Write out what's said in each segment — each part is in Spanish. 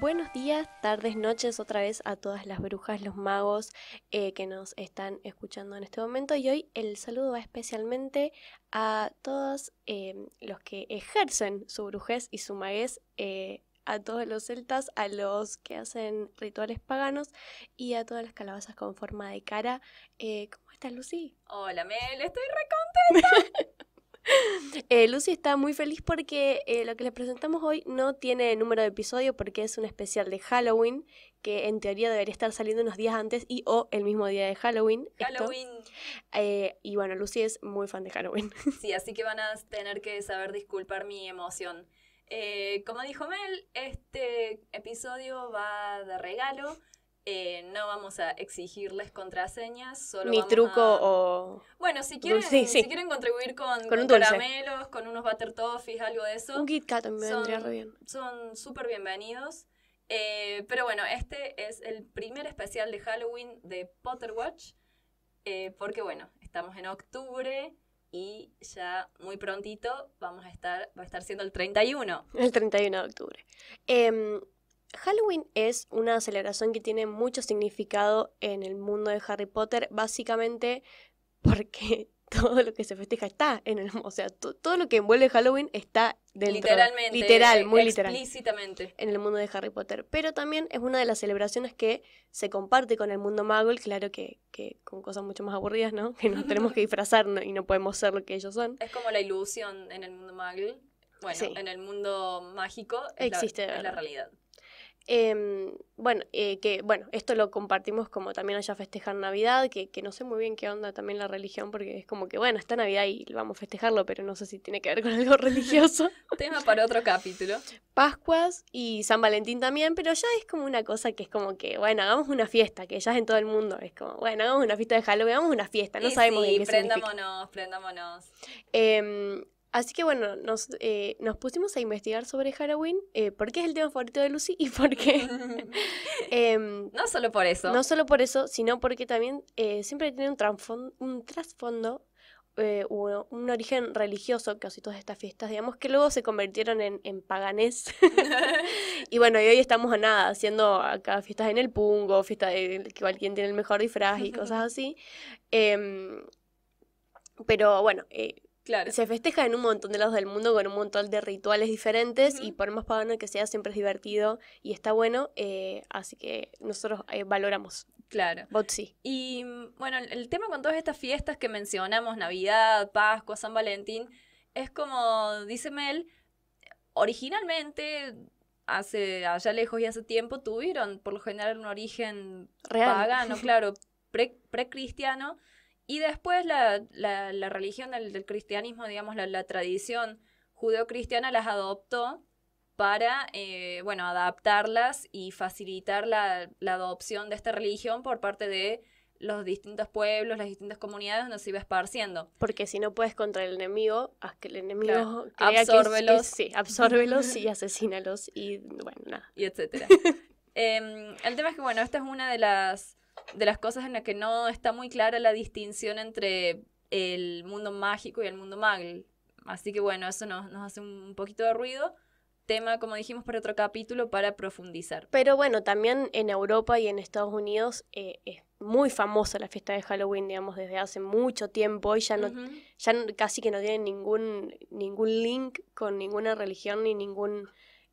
Buenos días, tardes, noches otra vez a todas las brujas, los magos eh, que nos están escuchando en este momento y hoy el saludo va especialmente a todos eh, los que ejercen su brujez y su maguez, eh, a todos los celtas, a los que hacen rituales paganos y a todas las calabazas con forma de cara. ¿Cómo estás, Lucy? Hola, Mel, estoy re contenta. Eh, Lucy está muy feliz porque eh, lo que les presentamos hoy no tiene número de episodio porque es un especial de Halloween que en teoría debería estar saliendo unos días antes y o el mismo día de Halloween. Halloween. Eh, y bueno, Lucy es muy fan de Halloween. Sí, así que van a tener que saber disculpar mi emoción. como dijo Mel, este episodio va de regalo eh, no vamos a exigirles contraseñas, solo. mi truco o. Bueno, si quieren, si quieren contribuir con, caramelos, con unos butter toffees, algo de eso. Un Kit me son, vendría re bien. Son súper bienvenidos. Eh, pero bueno, este es el primer especial de Halloween de Potter Watch. Eh, porque bueno, estamos en octubre y ya muy prontito vamos a estar, va a estar siendo el 31. El 31 de octubre. Em, Halloween es una celebración que tiene mucho significado en el mundo de Harry Potter, básicamente porque todo lo que se festeja está en el, o sea, todo lo que envuelve Halloween está dentro. Literalmente. Literal, eh, muy literal. Explícitamente. En el mundo de Harry Potter. Pero también es una de las celebraciones que se comparte con el mundo muggle, claro que, con cosas mucho más aburridas, ¿no? Que nos tenemos que disfrazar y no podemos ser lo que ellos son. Es como la ilusión en el mundo muggle. Bueno, en el mundo mágico Existe, la realidad. Em, bueno, eh, que bueno, esto lo compartimos como también allá festejar Navidad, que, no sé muy bien qué onda también la religión, porque es como que bueno, está Navidad y vamos a festejarlo, pero no sé si tiene que ver con algo religioso. Tema para otro capítulo. Pascuas y San Valentín también, pero ya es como una cosa que es como que, bueno, hagamos una fiesta, que ya es en todo el mundo, es como, bueno, hagamos una fiesta de Halloween, hagamos una fiesta, no sabemos sí, prendámonos, prendámonos. Em, Así que bueno, eh, nos, pusimos a investigar sobre Halloween, por eh, porque es el tema favorito de Lucy y por qué. Em, no solo por eso. No solo por eso, sino porque también eh, siempre tiene un, trasfondo, un trasfondo un, origen religioso, casi todas estas fiestas, digamos, que luego se convirtieron en, en paganés. y bueno, y hoy estamos a nada, haciendo acá fiestas en el pungo, fiesta de que alguien tiene el mejor disfraz y cosas así. Em, pero bueno Claro. Se festeja en un montón de lados del mundo con un montón de rituales diferentes y por más pagano que sea, siempre es divertido y está bueno, eh, así que nosotros eh, valoramos. Claro. Botsi. Y mm, bueno, el tema con todas estas fiestas que mencionamos, Navidad, Pascua, San Valentín, es como dice Mel, originalmente hace allá lejos y hace tiempo tuvieron por lo general un origen pagano, claro, precristiano. Y después la, religión del, cristianismo, digamos, la, tradición judeocristiana las adoptó para, eh, bueno, adaptarlas y facilitar la, adopción de esta religión por parte de los distintos pueblos, las distintas comunidades donde se iba esparciendo. Porque si no puedes contra el enemigo, haz que el enemigo claro. sí, y asesínalos y bueno, nada. Y etcétera. Em, el tema es que, bueno, esta es una de las de las cosas en las que no está muy clara la distinción entre el mundo mágico y el mundo mago Así que bueno, eso nos, hace un poquito de ruido tema, como dijimos, para otro capítulo para profundizar. Pero bueno, también en Europa y en Estados Unidos eh, es muy famosa la fiesta de Halloween, digamos, desde hace mucho tiempo y ya no, ya casi que no tiene ningún, ningún link con ninguna religión ni ningún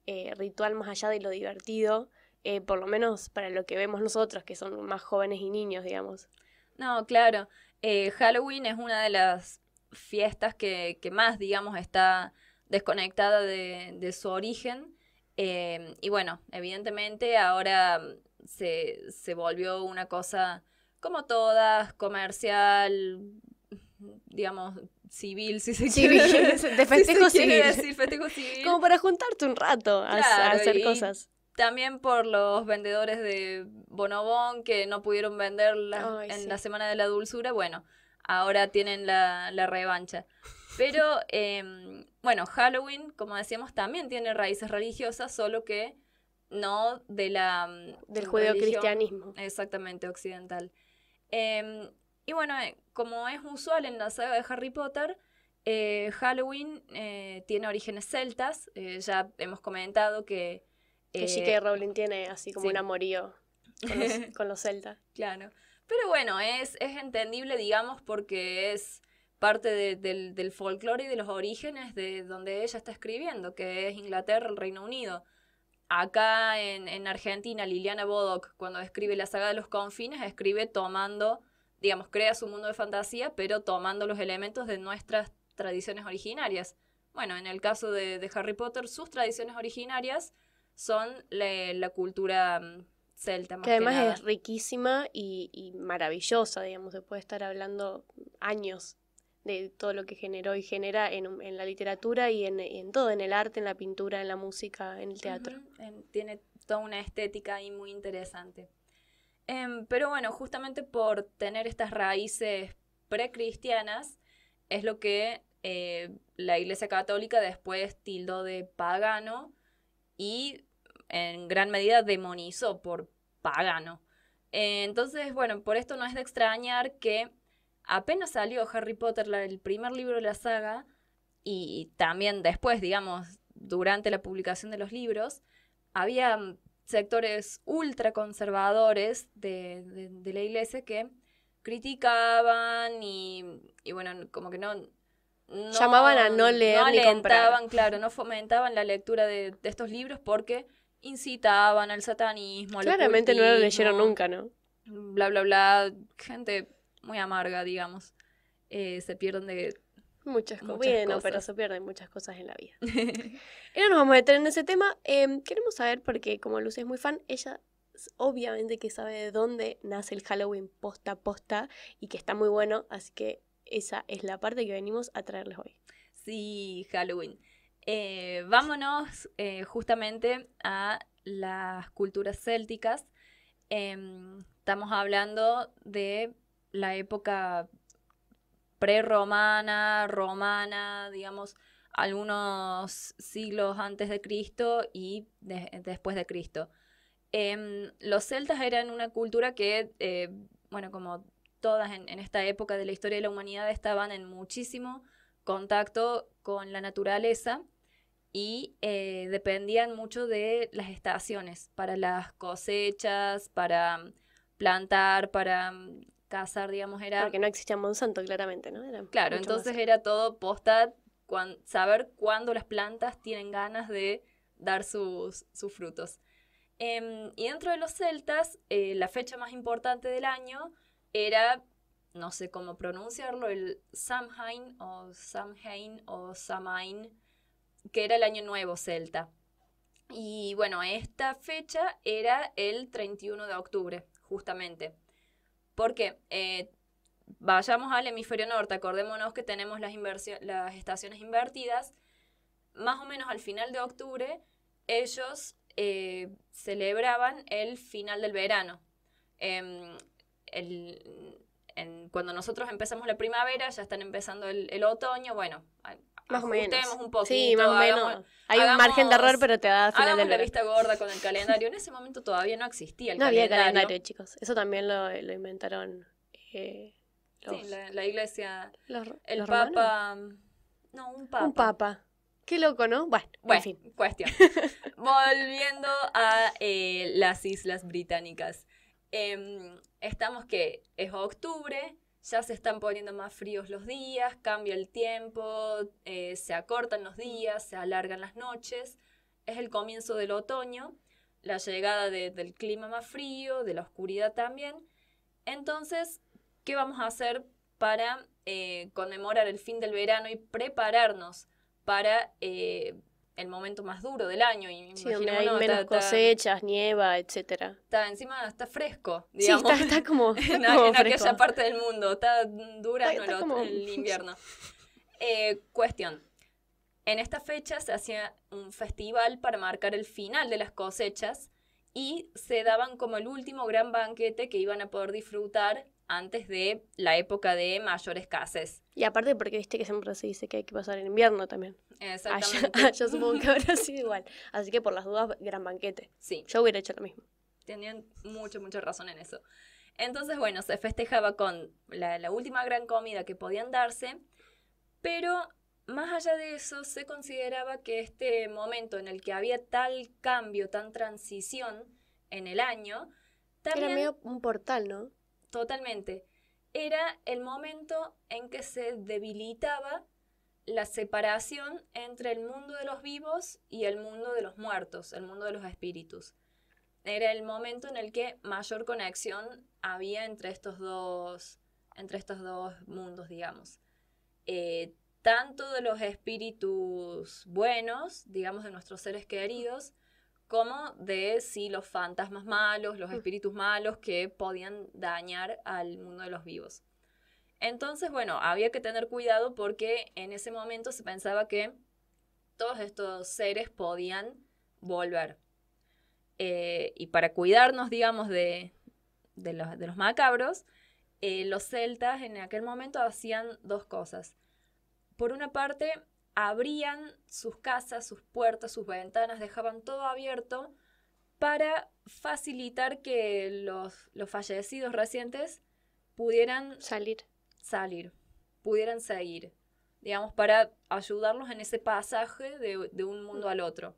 eh, ritual más allá de lo divertido. Eh, por lo menos para lo que vemos nosotros, que son más jóvenes y niños, digamos. No, claro. Eh, Halloween es una de las fiestas que, que más, digamos, está desconectada de, su origen. Eh, y bueno, evidentemente ahora se, se volvió una cosa como todas, comercial, digamos, civil, si se De festejo civil. Como para juntarte un rato a, hacer cosas. También por los vendedores de Bonobón que no pudieron vender en la Semana de la Dulzura. Bueno, ahora tienen la, revancha. Pero em, bueno, Halloween, como decíamos, también tiene raíces religiosas, solo que no de la... Mm, Del judeocristianismo. Exactamente, occidental. Em, y bueno, eh, como es usual en la saga de Harry Potter, eh, Halloween eh, tiene orígenes celtas. ya hemos comentado que que J.K. Eh, Rowling tiene así como un amorío con los, celtas. Claro. Pero bueno, es, es entendible, digamos, porque es parte del, del folclore y de los orígenes de donde ella está escribiendo, que es Inglaterra, el Reino Unido. Acá en, en, Argentina, Liliana Bodoc, cuando escribe la saga de los confines, escribe tomando, digamos, crea su mundo de fantasía, pero tomando los elementos de nuestras tradiciones originarias. Bueno, en el caso de, de Harry Potter, sus tradiciones originarias son la, cultura mm, celta. que además es riquísima y, maravillosa, digamos, se puede estar hablando años de todo lo que generó y genera en, la literatura y en, todo, en el arte, en la pintura, en la música, en el teatro. Tiene toda una estética ahí muy interesante. Em, pero bueno, justamente por tener estas raíces precristianas, es lo que eh, la Iglesia Católica después tildó de pagano y en gran medida demonizó por pagano. Eh, entonces, bueno, por esto no es de extrañar que apenas salió Harry Potter, el primer libro de la saga, y también después, digamos, durante la publicación de los libros, había sectores ultraconservadores de, de, la iglesia que criticaban y, bueno, como que no, llamaban a no leer no ni comprar. claro, no fomentaban la lectura de, estos libros porque incitaban al satanismo. Al Claramente no lo leyeron nunca, ¿no? Bla, bla, bla. Gente muy amarga, digamos. Eh, se pierden de Muchas, cosas. bueno, pero se pierden muchas cosas en la vida. y no nos vamos a meter en ese tema. Em, queremos saber, porque como Lucy es muy fan, ella obviamente que sabe de dónde nace el Halloween posta posta y que está muy bueno, así que esa es la parte que venimos a traerles hoy. Sí, Halloween. Eh, vámonos eh, justamente a las culturas célticas. Em, estamos hablando de la época prerromana, romana, digamos, algunos siglos antes de Cristo y después de Cristo. Em, los celtas eran una cultura que, eh, bueno, como todas en, esta época de la historia de la humanidad, estaban en muchísimo contacto con la naturaleza y eh, dependían mucho de las estaciones, para las cosechas, para mm, plantar, para mm, cazar, digamos, era... Porque no existía Monsanto, claramente, ¿no? claro, entonces era todo posta, saber cuándo las plantas tienen ganas de dar sus, sus frutos. Em, y dentro de los celtas, eh, la fecha más importante del año era, no sé cómo pronunciarlo, el Samhain o Samhain o Samain que era el año nuevo celta. Y bueno, esta fecha era el 31 de octubre, justamente. Porque eh, vayamos al hemisferio norte, acordémonos que tenemos las, estaciones invertidas. Más o menos al final de octubre, ellos eh, celebraban el final del verano. Em, cuando nosotros empezamos la primavera, ya están empezando el, el otoño, bueno, más o menos. un poquito. Sí, más o menos. Hay un margen de error, pero te da final de la vista gorda con el calendario. En ese momento todavía no existía el calendario. No había calendario, chicos. Eso también lo, lo inventaron eh, los, sí, la, iglesia. Los, el papa. No, un papa. Un papa. Qué loco, ¿no? Bueno, bueno en fin. cuestión. Volviendo a eh, las islas británicas. Em, estamos que es octubre, ya se están poniendo más fríos los días, cambia el tiempo, eh, se acortan los días, se alargan las noches. Es el comienzo del otoño, la llegada del clima más frío, de la oscuridad también. Entonces, ¿qué vamos a hacer para eh, conmemorar el fin del verano y prepararnos para eh, el momento más duro del año. Y sí, hay menos cosechas, nieve, nieva, etcétera. Está encima, está fresco, digamos. está, como, en, aquella parte del mundo, está dura no, el invierno. Eh, cuestión. En esta fecha se hacía un festival para marcar el final de las cosechas y se daban como el último gran banquete que iban a poder disfrutar antes de la época de mayores escasez. Y aparte porque viste que siempre se dice que hay que pasar el invierno también. Exactamente. Yo supongo que habrá sido igual. Así que por las dudas, gran banquete. Sí. Yo hubiera hecho lo mismo. Tenían mucha, mucha razón en eso. Entonces, bueno, se festejaba con la, la última gran comida que podían darse, pero más allá de eso, se consideraba que este momento en el que había tal cambio, tan transición en el año, también... Era medio un portal, ¿no? Totalmente. Era el momento en que se debilitaba la separación entre el mundo de los vivos y el mundo de los muertos, el mundo de los espíritus. Era el momento en el que mayor conexión había entre estos dos, entre estos dos mundos, digamos. Eh, tanto de los espíritus buenos, digamos, de nuestros seres queridos, como de si los fantasmas malos, los mm. espíritus malos que podían dañar al mundo de los vivos. Entonces, bueno, había que tener cuidado porque en ese momento se pensaba que todos estos seres podían volver. Eh, y para cuidarnos, digamos, de, los, macabros, eh, los celtas en aquel momento hacían dos cosas. Por una parte, abrían sus casas, sus puertas, sus ventanas, dejaban todo abierto para facilitar que los, los fallecidos recientes pudieran salir. salir, pudieran seguir, digamos, para ayudarlos en ese pasaje de, un mundo al otro.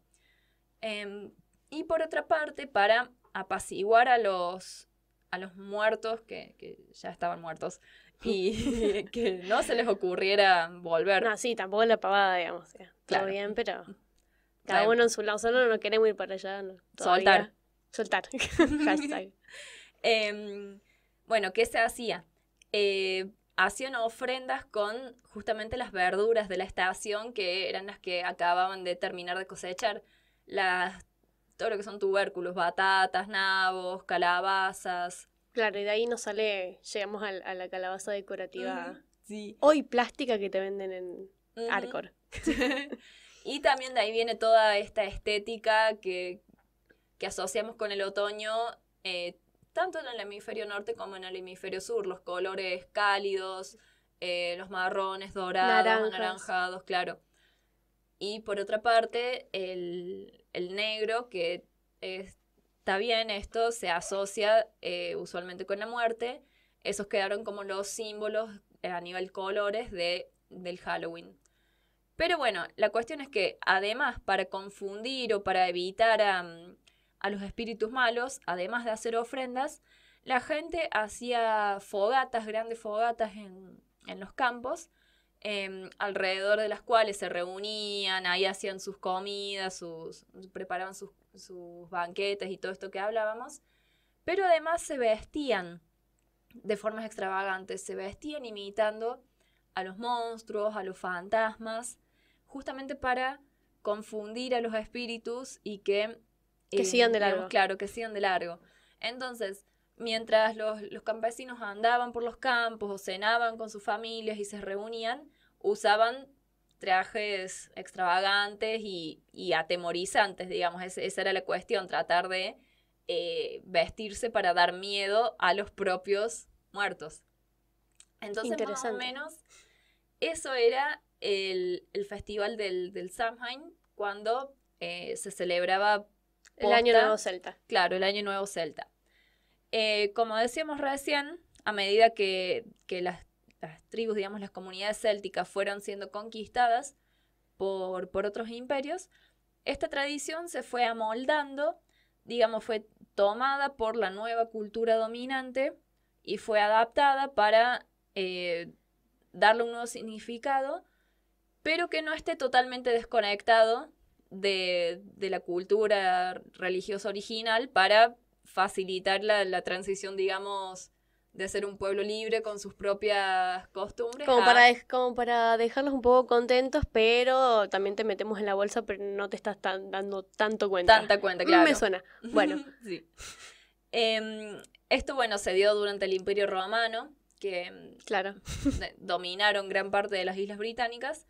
Em, y por otra parte, para apaciguar a los a los muertos, que, ya estaban muertos, y que no se les ocurriera volver. No, sí, tampoco en la pavada, digamos. Claro. bien, pero cada uno en su lado solo no queremos ir para allá. No, Soltar. Soltar. Em, bueno, ¿qué se hacía? Eh, hacían ofrendas con justamente las verduras de la estación que eran las que acababan de terminar de cosechar. Las todo lo que son tubérculos, batatas, nabos, calabazas. Claro, y de ahí nos sale, llegamos a, la calabaza decorativa. sí. Hoy plástica que te venden en uh y también de ahí viene toda esta estética que, asociamos con el otoño, eh, tanto en el hemisferio norte como en el hemisferio sur. Los colores cálidos, eh, los marrones, dorados, anaranjados, claro. Y por otra parte, el, el negro, que está bien esto, se asocia eh, usualmente con la muerte. Esos quedaron como los símbolos eh, a nivel colores de, del Halloween. Pero bueno, la cuestión es que además para confundir o para evitar a, mm, los espíritus malos, además de hacer ofrendas, la gente hacía fogatas, grandes fogatas en, en los campos, Em, alrededor de las cuales se reunían, ahí hacían sus comidas, sus, preparaban sus, banquetes y todo esto que hablábamos, pero además se vestían de formas extravagantes, se vestían imitando a los monstruos, a los fantasmas, justamente para confundir a los espíritus y que... sigan eh, de largo. claro, que sigan de largo. Entonces, mientras los, campesinos andaban por los campos o cenaban con sus familias y se reunían, usaban trajes extravagantes y, atemorizantes, digamos, esa era la cuestión, tratar de eh, vestirse para dar miedo a los propios muertos. Entonces, más o menos, eso era el, festival del, del, Samhain cuando eh, se celebraba... el Año Nuevo Celta. Claro, el Año Nuevo Celta. Eh, como decíamos recién, a medida que, las, tribus, digamos, las comunidades célticas fueron siendo conquistadas por, otros imperios, esta tradición se fue amoldando, digamos, fue tomada por la nueva cultura dominante y fue adaptada para eh, darle un nuevo significado, pero que no esté totalmente desconectado de, de la cultura religiosa original para facilitar la, transición, digamos, de ser un pueblo libre con sus propias costumbres. Como, para, como para dejarlos un poco contentos, pero también te metemos en la bolsa, pero no te estás dando tanto cuenta. Tanta cuenta, claro. Me suena. Bueno. sí. Em, esto, bueno, se dio durante el Imperio Romano, que em, claro. dominaron gran parte de las islas británicas,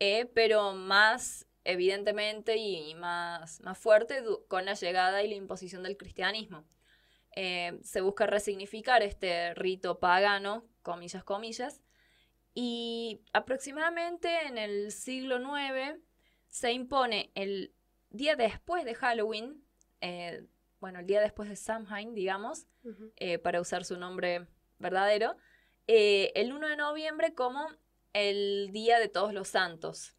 eh, pero más evidentemente y más, más fuerte con la llegada y la imposición del cristianismo. Eh, se busca resignificar este rito pagano, comillas, comillas, y aproximadamente en el siglo IX se impone el día después de Halloween, eh, bueno, el día después de Samhain, digamos, eh, para usar su nombre verdadero, el 1 de noviembre como el Día de Todos los Santos.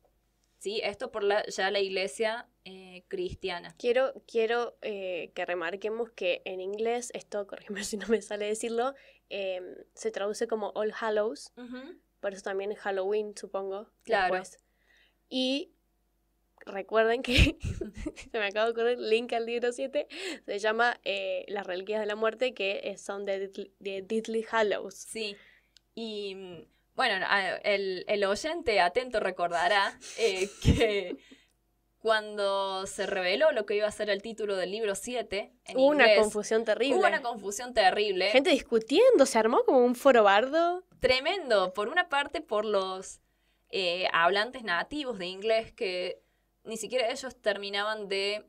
¿sí? Esto por la, ya la iglesia eh, cristiana. Quiero, quiero eh, que remarquemos que en inglés, esto, corrígeme si no me sale decirlo, em, se traduce como All Hallows, por eso también Halloween, supongo. Claro. Y recuerden que, se me acaba de ocurrir, link al libro 7, se llama eh, Las Reliquias de la Muerte, que son de, de Diddley Hallows. Sí. Y mm, bueno, el, oyente atento recordará eh, que cuando se reveló lo que iba a ser el título del libro 7, en hubo una confusión terrible. Hubo una confusión terrible. Gente discutiendo, se armó como un foro bardo. Tremendo, por una parte por los eh, hablantes nativos de inglés que ni siquiera ellos terminaban de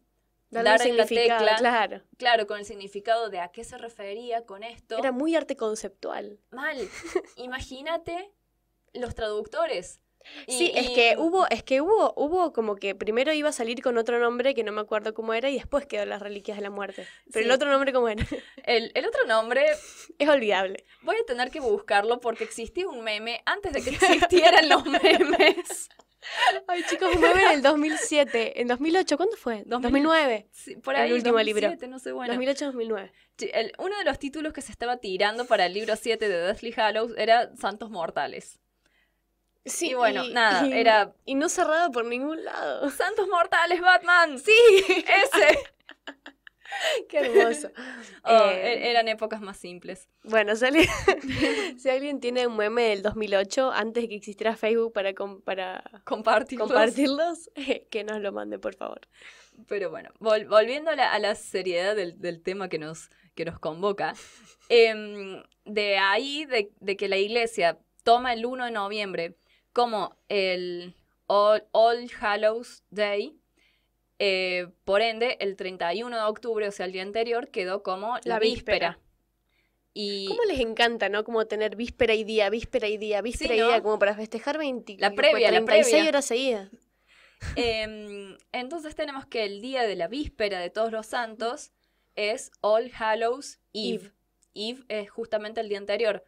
dar en la tecla. Claro. claro, con el significado de a qué se refería con esto. Era muy arte conceptual. Mal. Imagínate los traductores. sí, es que hubo, es que hubo, hubo como que primero iba a salir con otro nombre que no me acuerdo cómo era y después quedó las reliquias de la muerte. Pero el otro nombre cómo era. El, el, otro nombre es olvidable. Voy a tener que buscarlo porque existía un meme antes de que existieran los memes. Ay, chicos, un meme el 2007. ¿En 2008? ¿Cuándo fue? 2009. por ahí. El último libro. No sé, bueno. 2008-2009. uno de los títulos que se estaba tirando para el libro 7 de Deathly Hallows era Santos Mortales. Sí, bueno, nada, era... Y no cerrado por ningún lado. Santos Mortales, Batman. Sí, ese. Qué hermoso. Oh, e eh, eran épocas más simples. Bueno, si alguien, tiene un meme del 2008, antes de que existiera Facebook para, compartirlos. Eh, que nos lo mande, por favor. Pero bueno, volviendo a la, seriedad del, tema que nos, convoca, em, de ahí, de, de que la iglesia toma el 1 de noviembre como el All, Hallows Day. Eh, por ende, el 31 de octubre, o sea, el día anterior, quedó como la víspera. Y... ¿Cómo les encanta, no? Como tener víspera y día, víspera y día, víspera y día, como para festejar 20, la previa, la previa. horas seguidas. Em, entonces tenemos que el día de la víspera de todos los santos es All Hallows Eve. Eve, es justamente el día anterior.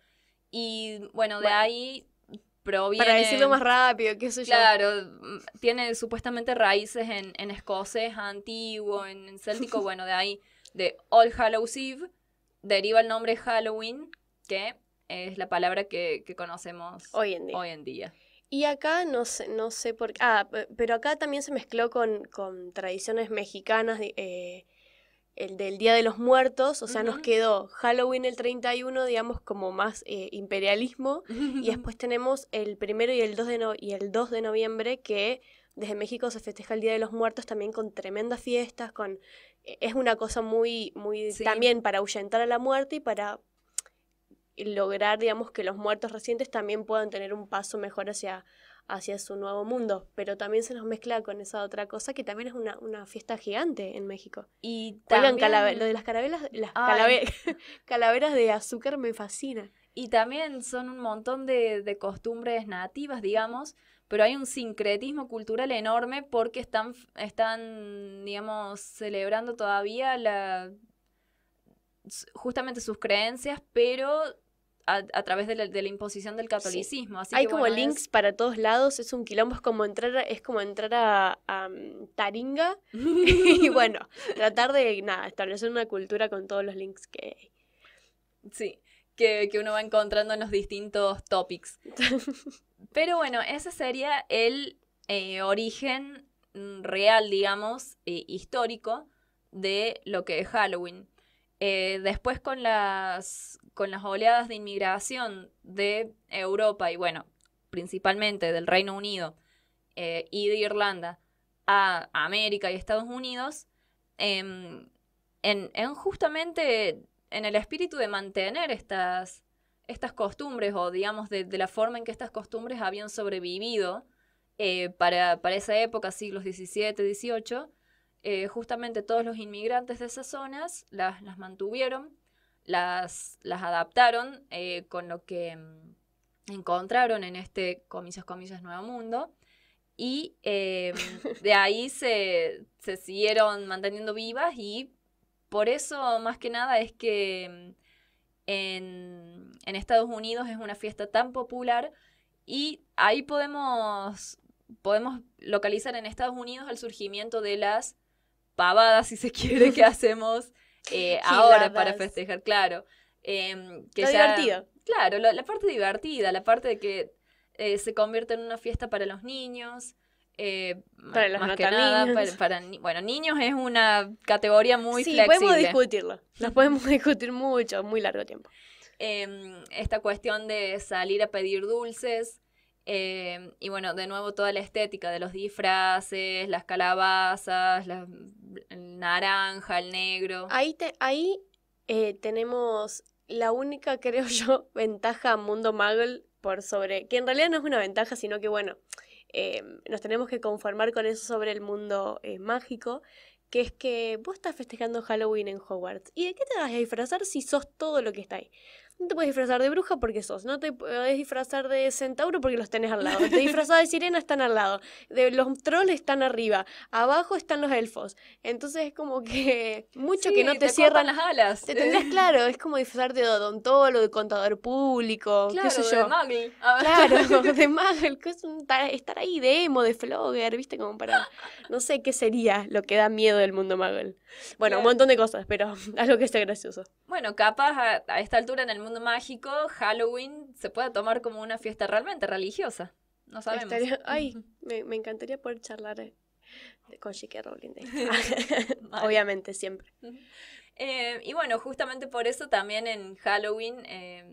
Y bueno, de ahí para decirlo más rápido, qué sé yo. Claro, mm, tiene supuestamente raíces en, en escocés antiguo, en, céltico, bueno, de ahí, de All Hallows Eve, deriva el nombre Halloween, que es la palabra que, conocemos hoy en día. Y acá no sé, no sé por qué. Ah, pero acá también se mezcló con, con tradiciones mexicanas. Eh, el del Día de los Muertos, o sea, nos quedó Halloween el 31, digamos, como más eh, imperialismo, y después tenemos el primero y el 2 de, y el de noviembre, que desde México se festeja el Día de los Muertos también con tremendas fiestas, con e, es una cosa muy, muy también para ahuyentar a la muerte y para lograr, digamos, que los muertos recientes también puedan tener un paso mejor hacia, hacia su nuevo mundo, pero también se nos mezcla con esa otra cosa que también es una, fiesta gigante en México. Y también... lo de las carabelas, las calaveras de azúcar me fascina. Y también son un montón de, de costumbres nativas, digamos, pero hay un sincretismo cultural enorme porque están, están digamos, celebrando todavía la justamente sus creencias, pero a, través de la, imposición del catolicismo. Hay como links para todos lados, es un quilombo, es como entrar, es como entrar a, mm, Taringa y bueno, tratar de, nada, establecer una cultura con todos los links que Sí, que, uno va encontrando en los distintos topics. Pero bueno, ese sería el eh, origen mm, real, digamos, eh, histórico de lo que es Halloween. Eh, después con las con las oleadas de inmigración de Europa y bueno, principalmente del Reino Unido eh, y de Irlanda a América y Estados Unidos, em, en, justamente en el espíritu de mantener estas, estas costumbres o digamos de, la forma en que estas costumbres habían sobrevivido eh, para, para, esa época, siglos XVII, XVIII, eh, justamente todos los inmigrantes de esas zonas las, las mantuvieron las, las adaptaron eh, con lo que mm, encontraron en este, comillas, comillas, Nuevo Mundo. Y eh, de ahí se, siguieron manteniendo vivas y por eso, más que nada, es que mm, en, en, Estados Unidos es una fiesta tan popular y ahí podemos, podemos localizar en Estados Unidos el surgimiento de las pavadas, si se quiere, que hacemos eh, ahora para festejar, claro. Em, que Claro, la parte divertida, la parte de que eh, se convierte en una fiesta para los niños. Eh, para los más para, bueno, niños es una categoría muy sí, flexible. podemos discutirlo. Nos podemos discutir mucho, muy largo tiempo. Em, esta cuestión de salir a pedir dulces, eh, y bueno, de nuevo toda la estética de los disfraces, las calabazas, la, el naranja, el negro. Ahí, te, ahí eh, tenemos la única, creo yo, ventaja Mundo Muggle por sobre, que en realidad no es una ventaja, sino que bueno, eh, nos tenemos que conformar con eso sobre el mundo mágico, que es que vos estás festejando Halloween en Hogwarts. ¿Y de qué te vas a disfrazar si sos todo lo que está ahí? No te puedes disfrazar de bruja porque sos, no te puedes disfrazar de centauro porque los tenés al lado. Te disfrazas de sirena, están al lado. De los trolls están arriba. Abajo están los elfos. Entonces es como que mucho que no te, te cierran las alas. Te tendrás claro, es como disfrazar de odontólogo, de contador público, claro, qué sé yo. De mami. Claro, de Magel, estar ahí de emo, de flogger, viste, como para no sé qué sería lo que da miedo del mundo Magel. Bueno, un montón de cosas, pero algo que esté gracioso. Bueno, capaz a, esta altura en el mundo mágico, Halloween se pueda tomar como una fiesta realmente religiosa. No sabemos. ay, me, encantaría poder charlar eh, con J.K. Rowling Obviamente, siempre. Eh, y bueno, justamente por eso también en Halloween eh,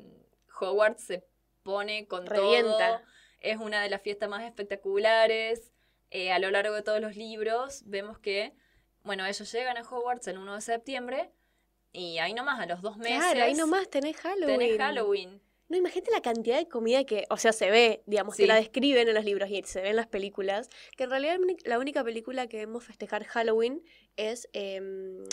Hogwarts se pone con Revienta. Es una de las fiestas más espectaculares. a lo largo de todos los libros vemos que, bueno, ellos llegan a Hogwarts el 1 de septiembre y ahí nomás, a los dos meses. Claro, ahí nomás tenés Halloween. Tenés Halloween. No, imagínate la cantidad de comida que, o sea, se ve, digamos, sí. la describen en los libros y se ve en las películas, que en realidad la única película que vemos festejar Halloween es em,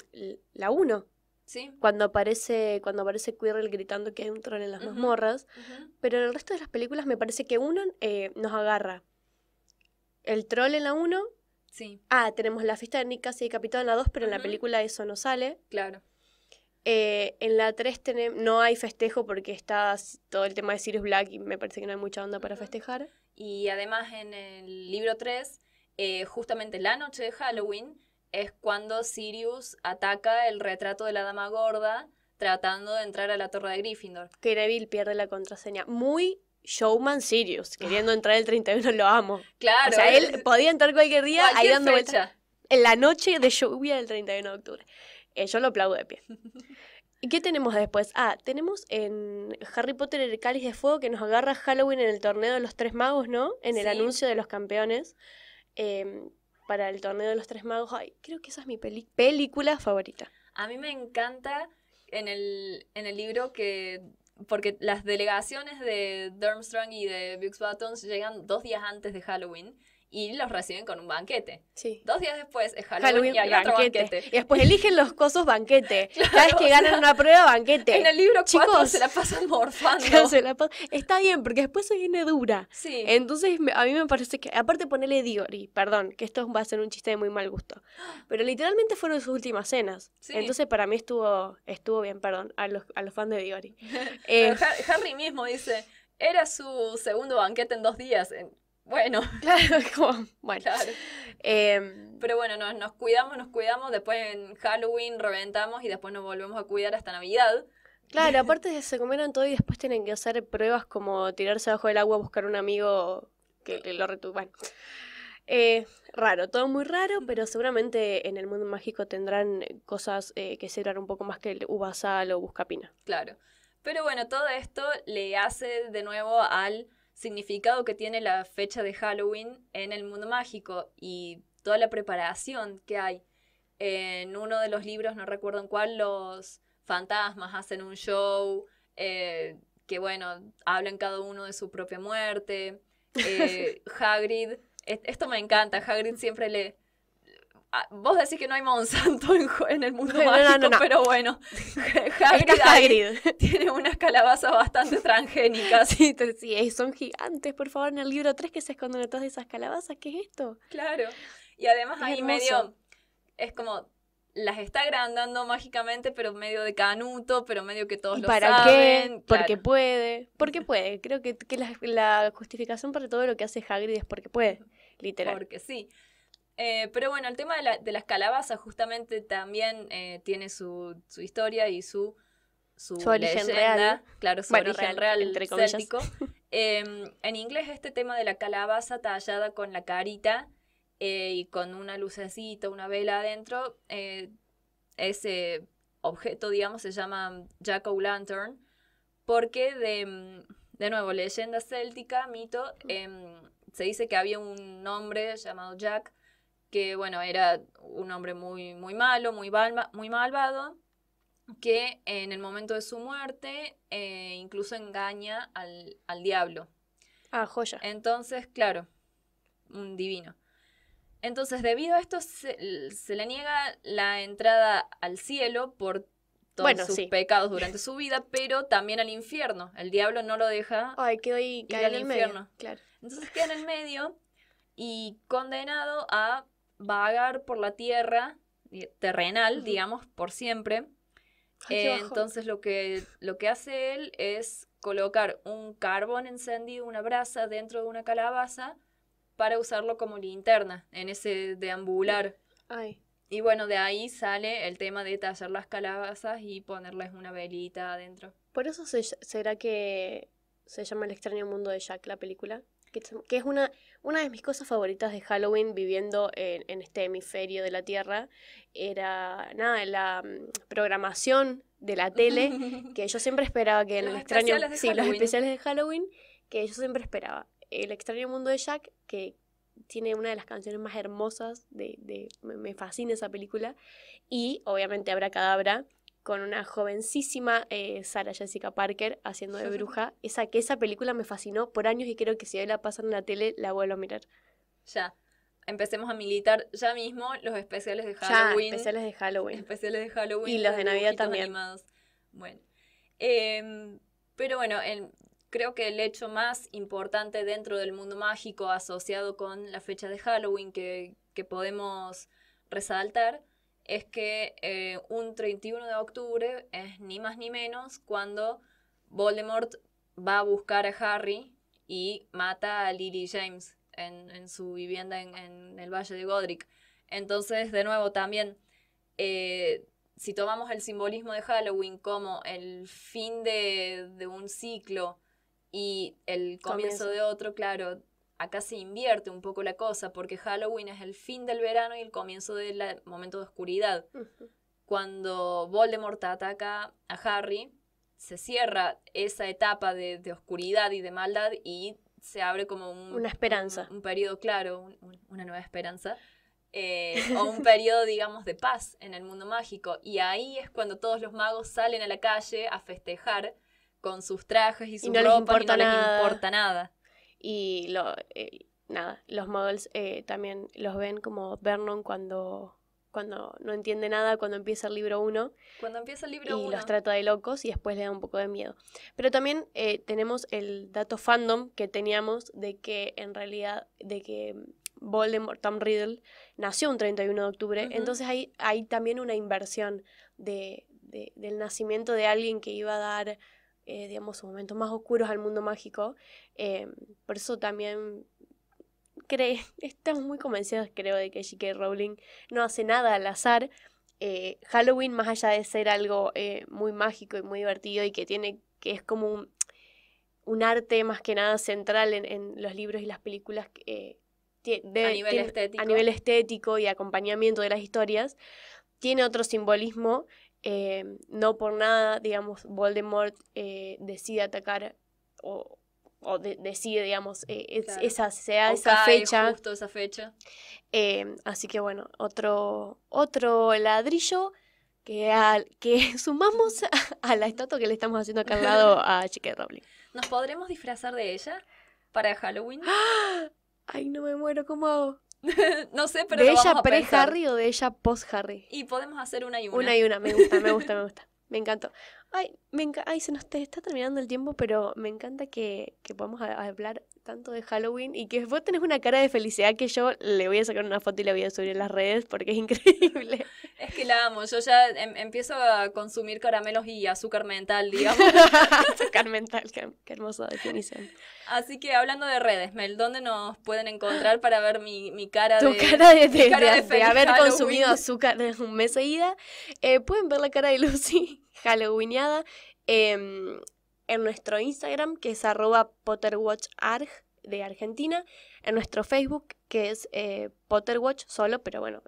la 1. Sí. Cuando aparece, cuando aparece Quirrell gritando que hay un troll en las mazmorras. Pero en el resto de las películas me parece que uno eh, nos agarra. El troll en la 1. Sí. Ah, tenemos la fiesta de Nick casi decapitado en la 2, pero en la película eso no sale. Claro. Eh, en la 3 no hay festejo porque está todo el tema de Sirius Black y me parece que no hay mucha onda para festejar. Y además en el libro 3, eh, justamente la noche de Halloween es cuando Sirius ataca el retrato de la dama gorda tratando de entrar a la torre de Gryffindor. Que Neville pierde la contraseña. Muy Showman Sirius, ah. queriendo entrar el 31, lo amo. Claro. O sea, él podía entrar cualquier día ahí dando En la noche de lluvia del 31 de octubre. Eh, yo lo aplaudo de pie. ¿Y qué tenemos después? Ah, tenemos en Harry Potter el cáliz de fuego que nos agarra Halloween en el torneo de los tres magos, ¿no? En el anuncio de los campeones. Em, para el torneo de los tres magos. Ay, creo que esa es mi película favorita. A mí me encanta en el, libro que. Porque las delegaciones de Durmstrang y de Beauxbatons llegan dos días antes de Halloween y los reciben con un banquete. Sí. Dos días después es Halloween, hay banquete. otro banquete. Y después eligen los cosos banquete. Claro, Cada vez que ganan una prueba, banquete. En el libro Chicos, se la pasan morfando. Está bien, porque después se viene dura. Sí. Entonces a mí me parece que, aparte ponerle Diori, perdón, que esto va a ser un chiste de muy mal gusto. Pero literalmente fueron sus últimas cenas. Entonces para mí estuvo, estuvo bien, perdón, a los, fans de Diori. Eh, Harry mismo dice, era su segundo banquete en dos días. bueno. Claro, bueno. Em, claro. Pero bueno, nos, cuidamos, nos cuidamos, después en Halloween reventamos y después nos volvemos a cuidar hasta Navidad. Claro, aparte se comieron todo y después tienen que hacer pruebas como tirarse bajo el agua, a buscar un amigo que, lo retuvo. Bueno. Eh, raro, todo muy raro, pero seguramente en el mundo mágico tendrán cosas eh, que serán un poco más que el uvasal o buscapina. Claro. Pero bueno, todo esto le hace de nuevo al significado que tiene la fecha de Halloween en el mundo mágico y toda la preparación que hay. En uno de los libros, no recuerdo en cuál, los fantasmas hacen un show, eh, que bueno, hablan cada uno de su propia muerte. Eh, Hagrid, e-, esto me encanta, Hagrid siempre le, Ah, vos decís que no hay Monsanto en, el mundo mágico, pero bueno, Hagrid, tiene unas calabazas bastante transgénicas. Sí, sí, son gigantes, por favor, en el libro 3 que se esconden todas esas calabazas, ¿qué es esto? Claro, y además ahí medio, es como, las está agrandando mágicamente, pero medio de canuto, pero medio que todos ¿Y lo para qué? Porque puede, porque puede, creo que, que la, la justificación para todo lo que hace Hagrid es porque puede, literal. Porque sí. Eh, pero bueno, el tema de, las calabazas justamente también eh, tiene su, historia y su, leyenda, claro, su origen real, entre em, en inglés este tema de la calabaza tallada con la carita eh, y con una lucecita, una vela adentro, ese objeto, digamos, se llama jack-o'-lantern, porque de, de nuevo, leyenda céltica, mito, em, se dice que había un hombre llamado Jack, que bueno, era un hombre muy, muy malo, muy, malvado, que en el momento de su muerte eh, incluso engaña al, diablo. Ah, joya. Entonces, claro, un divino. Entonces, debido a esto, se, le niega la entrada al cielo por todos sus pecados durante su vida, pero también al infierno. El diablo no lo deja Ay, que hoy al infierno. claro. Entonces queda en el medio y condenado a vagar por la tierra terrenal, digamos, por siempre. entonces lo que, lo que hace él es colocar un carbón encendido, una brasa dentro de una calabaza para usarlo como linterna en ese deambular. Y bueno, de ahí sale el tema de tallar las calabazas y ponerles una velita adentro. ¿Por eso será que se llama El extraño mundo de Jack la película? que, es una, una de mis cosas favoritas de Halloween viviendo en, este hemisferio de la Tierra, era nada, la mm, programación de la tele, que yo siempre esperaba que en los el extraño... Sí, especiales de Halloween, que yo siempre esperaba. El extraño mundo de Jack, que tiene una de las canciones más hermosas de, me, fascina esa película y obviamente Abra Cadabra con una jovencísima Sara eh, Sarah Jessica Parker haciendo de bruja. Esa que esa película me fascinó por años y creo que si hoy la pasan en la tele la vuelvo a mirar. Ya. Empecemos a militar ya mismo los especiales de Halloween. Ya, especiales de Halloween. Especiales de Halloween. Y los, de Navidad también. Animados. Bueno. Em, pero bueno, creo que el hecho más importante dentro del mundo mágico asociado con la fecha de Halloween que, que podemos resaltar es que eh, un 31 de octubre es ni más ni menos cuando Voldemort va a buscar a Harry y mata a Lily James en, su vivienda en, el Valle de Godric. Entonces, de nuevo, también, eh, si tomamos el simbolismo de Halloween como el fin de, un ciclo y el comienzo, de otro, claro, Acá se invierte un poco la cosa porque Halloween es el fin del verano y el comienzo del eh, momento de oscuridad. Cuando Voldemort ataca a Harry, se cierra esa etapa de, oscuridad y de maldad y se abre como un, una esperanza. Un, periodo claro, una nueva esperanza. Eh, o un periodo, digamos, de paz en el mundo mágico. Y ahí es cuando todos los magos salen a la calle a festejar con sus trajes y su ropa no no les importa nada. Y lo, eh, nada, los models eh, también los ven como Vernon cuando, cuando no entiende nada, cuando empieza el libro 1. Cuando empieza el libro 1. Y los trata de locos y después le da un poco de miedo. Pero también eh, tenemos el dato fandom que teníamos de que en realidad, de que Voldemort, Tom Riddle, nació un 31 de octubre. Entonces hay, hay también una inversión de, del nacimiento de alguien que iba a dar eh, digamos, sus momentos más oscuros al mundo mágico. Eh, por eso también cree, estamos muy convencidos, creo, de que J.K. Rowling no hace nada al azar. Eh, Halloween, más allá de ser algo muy mágico y muy divertido y que tiene, que es como un, arte más que nada central en, los libros y las películas A nivel estético y acompañamiento de las historias, tiene otro simbolismo Em, no por nada, digamos, Voldemort eh, decide atacar o, decide, digamos, eh, esa, sea esa fecha. esa em, fecha. así que bueno, otro, otro ladrillo que, que sumamos a, la estatua que le estamos haciendo acá al lado a Chica Rowling. ¿Nos podremos disfrazar de ella para Halloween? Ay, no me muero, ¿cómo hago? no sé, pero. ¿De ella pre-Harry o de ella post-Harry? Y podemos hacer una y una. Una y una, me gusta, me gusta, me gusta. Me encantó. Ay, me Ay, se nos está terminando el tiempo, pero me encanta que, que podamos hablar tanto de Halloween y que vos tenés una cara de felicidad que yo le voy a sacar una foto y la voy a subir en las redes porque es increíble. Es que la amo, yo ya em, empiezo a consumir caramelos y azúcar mental, digamos. azúcar mental, qué, hermosa definición. Así que hablando de redes, Mel, ¿dónde nos pueden encontrar para ver mi, cara de cara de, cara de, de haber consumido azúcar un mes seguida? Eh, pueden ver la cara de Lucy halloweenada em, en nuestro Instagram, que es arroba PotterWatchArg de Argentina, en nuestro Facebook, que es eh, PotterWatch solo, pero bueno,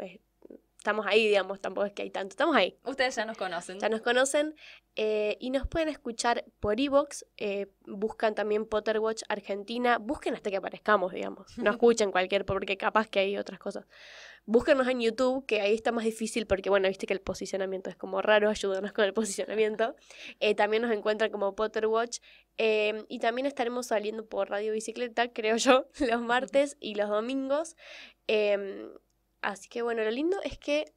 estamos ahí, digamos, tampoco es que hay tanto, estamos ahí. Ustedes ya nos conocen. Ya nos conocen eh, y nos pueden escuchar por Evox, eh, buscan también Potterwatch Argentina, busquen hasta que aparezcamos, digamos, no escuchen cualquier, porque capaz que hay otras cosas. Búsquenos en YouTube, que ahí está más difícil porque, bueno, viste que el posicionamiento es como raro, ayúdanos con el posicionamiento. Eh, también nos encuentran como Potter Watch. Em, y también estaremos saliendo por Radio Bicicleta, creo yo, los martes y los domingos. Em, así que, bueno, lo lindo es que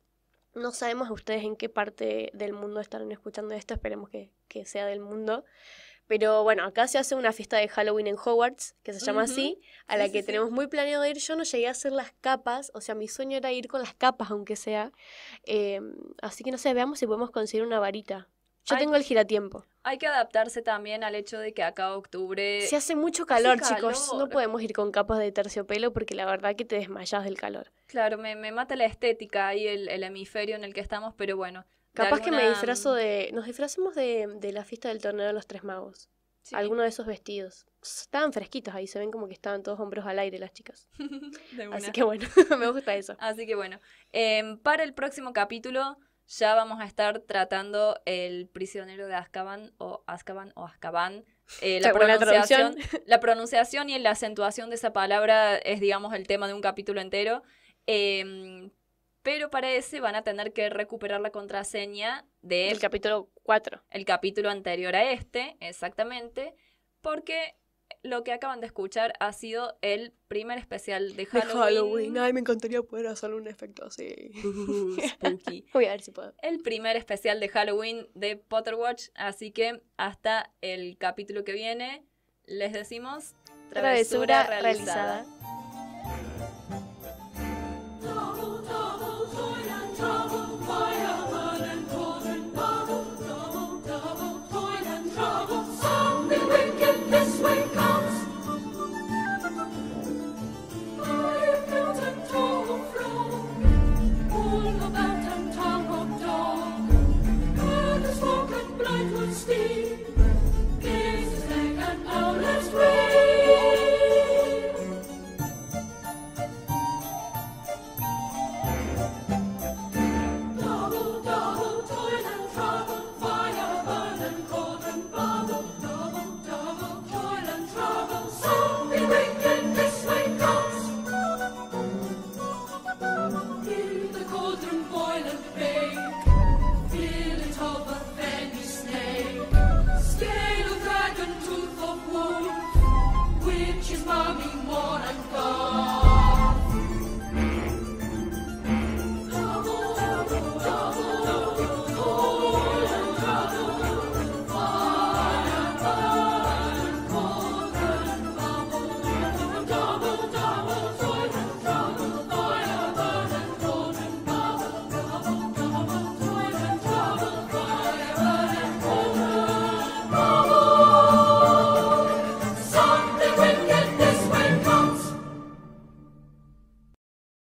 no sabemos ustedes en qué parte del mundo estarán escuchando esto, esperemos que sea del mundo. Pero bueno, acá se hace una fiesta de Halloween en Hogwarts, que se llama así, a la que tenemos muy planeado ir. Yo no llegué a hacer las capas, o sea, mi sueño era ir con las capas, aunque sea. Eh, así que no sé, veamos si podemos conseguir una varita. Yo tengo el giratiempo. Hay que adaptarse también al hecho de que acá octubre... Se hace mucho calor, chicos. No podemos ir con capas de terciopelo porque la verdad que te desmayas del calor. Claro, me, me mata la estética y el hemisferio en el que estamos, pero bueno. Capaz que me disfrazo mm. de. Nos disfracemos de, la fiesta del torneo de los tres magos. Algunos Alguno de esos vestidos. Estaban fresquitos ahí, se ven como que estaban todos hombros al aire las chicas. Así que bueno, me gusta eso. Así que bueno, em, para el próximo capítulo ya vamos a estar tratando el prisionero de Azkaban o Azkaban o Azkaban. Eh, la, pronunciación, la, pronunciación, y la acentuación de esa palabra es, digamos, el tema de un capítulo entero. Em, pero para ese van a tener que recuperar la contraseña del capítulo 4. El capítulo anterior a este, exactamente, porque lo que acaban de escuchar ha sido el primer especial de Halloween. De Ay, me encantaría poder hacer un efecto así. Uh, spooky. a ver si puedo. El primer especial de Halloween de Potter Watch. Así que hasta el capítulo que viene, les decimos travesura, realizada.